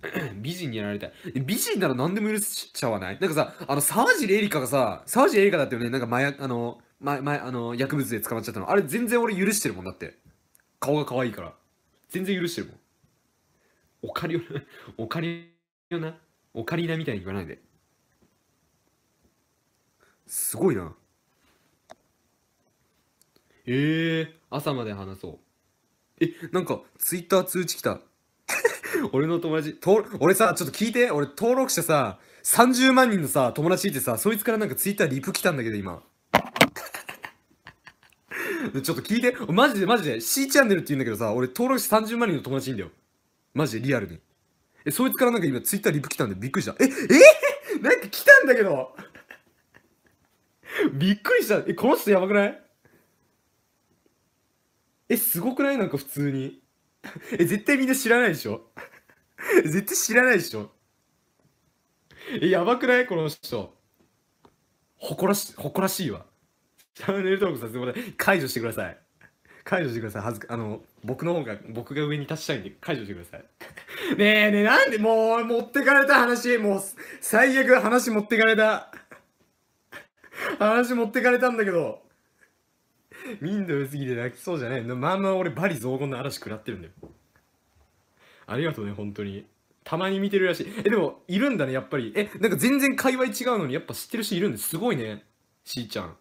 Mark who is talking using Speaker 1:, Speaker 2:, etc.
Speaker 1: 美人にやられたい。美人なら何でも許しちゃわないなんかさ、あの、沢尻エリカがさ、沢尻エリカだったよね、なんか前、あの、前、前、あの、薬物で捕まっちゃったの。あれ全然俺許してるもんだって。顔が可愛いから。全然許してるもん。オカリオナ、オカリオナ、オカリナみたいに言わないで。すごいな。ええー、朝まで話そう。え、なんか、ツイッター通知来た。俺の友達と、俺さ、ちょっと聞いて、俺登録者さ、30万人のさ、友達いてさ、そいつからなんかツイッターリプ来たんだけど、今。ちょっと聞いて、マジでマジで、C チャンネルって言うんだけどさ、俺登録者30万人の友達いんだよ。マジでリアルに。え、そいつからなんか今ツイッターリプ来たんでびっくりした。え、えー、なんか来たんだけどびっくりした。え、この人やばくないえ、すごくないなんか普通に。え、絶対みんな知らないでしょ 絶対知らないでしょ。え、やばくないこの人。誇らし、誇らしいわ。チャンネル登録させてもらて、解除してください。解除してください。はずあの、僕の方が、僕が上に立ちたいんで、解除してください。ね
Speaker 2: えねえ、なんで、もう、持ってかれた話、もう、最悪、話持ってかれた。話持ってかれたんだけど。
Speaker 1: 民度良すぎて泣きそうじゃないのまんま俺バリ雑言の嵐食らってるんだよ。ありがとうね、本当に。たまに見てるらしい。え、でも、いるんだね、やっぱり。え、なんか全然界隈違うのに、やっぱ知ってる人いるんです。すごいね、しーちゃん。